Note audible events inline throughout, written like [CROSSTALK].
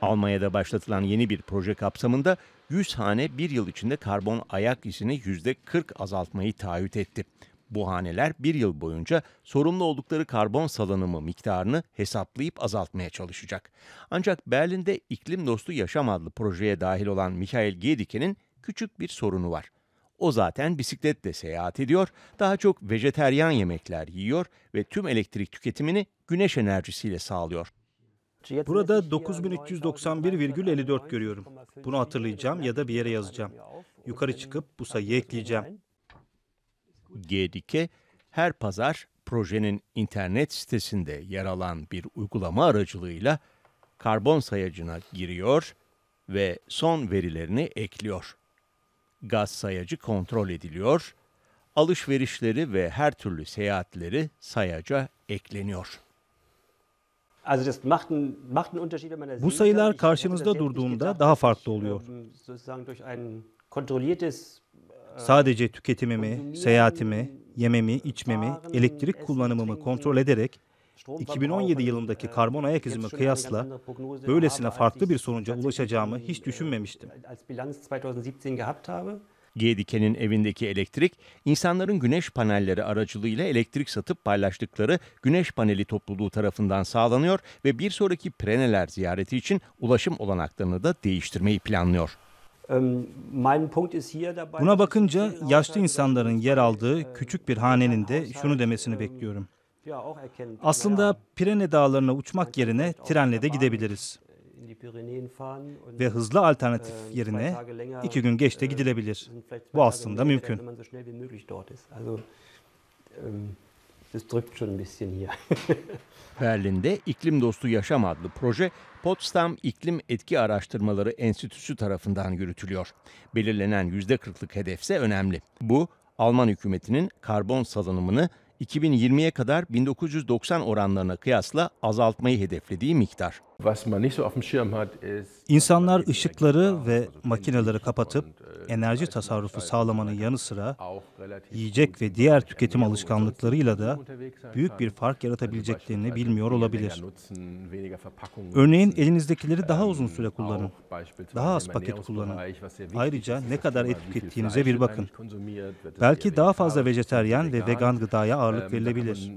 Almanya'da başlatılan yeni bir proje kapsamında 100 hane bir yıl içinde karbon ayak izini %40 azaltmayı taahhüt etti. Bu haneler bir yıl boyunca sorumlu oldukları karbon salınımı miktarını hesaplayıp azaltmaya çalışacak. Ancak Berlin'de iklim dostu yaşam adlı projeye dahil olan Michael Giedike'nin küçük bir sorunu var. O zaten bisikletle seyahat ediyor, daha çok vejeteryan yemekler yiyor ve tüm elektrik tüketimini güneş enerjisiyle sağlıyor. Burada 9391,54 görüyorum. Bunu hatırlayacağım ya da bir yere yazacağım. Yukarı çıkıp bu sayıyı ekleyeceğim. G2 her pazar projenin internet sitesinde yer alan bir uygulama aracılığıyla karbon sayacına giriyor ve son verilerini ekliyor. Gaz sayacı kontrol ediliyor, alışverişleri ve her türlü seyahatleri sayaca ekleniyor. Bu sayılar karşınızda durduğunda daha farklı oluyor. Ähm, äh, Sadece tüketimimi, seyahatimi, yememi, içmemi, elektrik kullanımımı kontrol ederek 2017 yılındaki äh, karbon ayak izimi kıyasla böylesine farklı bir sonuca ulaşacağımı hiç äh, düşünmemiştim. G. evindeki elektrik, insanların güneş panelleri aracılığıyla elektrik satıp paylaştıkları güneş paneli topluluğu tarafından sağlanıyor ve bir sonraki Preneler ziyareti için ulaşım olanaklarını da değiştirmeyi planlıyor. Ähm, Buna bakınca yaşlı insanların yer aldığı küçük bir hanenin de şunu demesini bekliyorum. Ähm, Aslında Pirene dağlarına uçmak yerine trenle de gidebiliriz ve hızlı alternatif äh, yerine iki gün geçte äh, gidilebilir. Bu aslında mümkün. Ähm, [LAUGHS] Berlin'de İklim Dostu Yaşam adlı proje Potsdam İklim Etki Araştırmaları Enstitüsü tarafından yürütülüyor. Belirlenen %40'lık hedefse önemli. Bu Alman hükümetinin karbon salınımını 2020'ye kadar 1990 oranlarına kıyasla azaltmayı hedeflediği miktar. İnsanlar ışıkları ve makineleri kapatıp äh, enerji tasarrufu sağlamanın yanı sıra yiyecek ve diğer tüketim alışkanlıklarıyla da büyük bir fark yaratabileceklerini bilmiyor olabilir. Örneğin elinizdekileri daha uzun süre ähm, kullanın, daha az paket kullanın. Ayrıca ne kadar et tükettiğinize bir bakın. Belki daha fazla vejeteryen ve vegan gıdaya ağırlık ähm, verilebilir.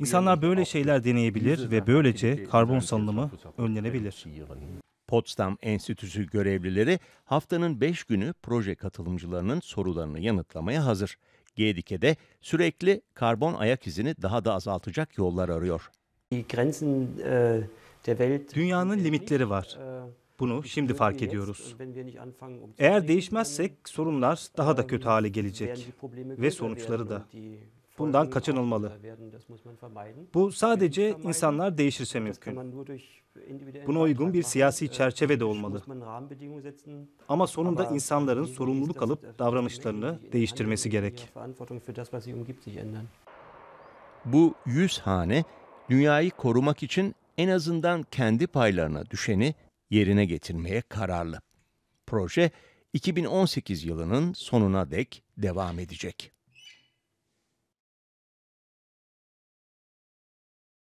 İnsanlar böyle şeyler deneyebilir ve böylece karbon salımı salınımı önlenebilir. Potsdam Enstitüsü görevlileri haftanın 5 günü proje katılımcılarının sorularını yanıtlamaya hazır. Gedike'de sürekli karbon ayak izini daha da azaltacak yollar arıyor. Äh, Dünyanın limitleri var. Äh, Bunu şimdi fark äh, ediyoruz. Um Eğer değişmezsek sorunlar daha da kötü hale gelecek ve sonuçları da. Bundan kaçınılmalı. Bu sadece insanlar değişirse mümkün. Buna uygun bir siyasi çerçeve de olmalı. Ama sonunda insanların sorumluluk alıp davranışlarını değiştirmesi gerek. Bu yüz hane dünyayı korumak için en azından kendi paylarına düşeni yerine getirmeye kararlı. Proje 2018 yılının sonuna dek devam edecek.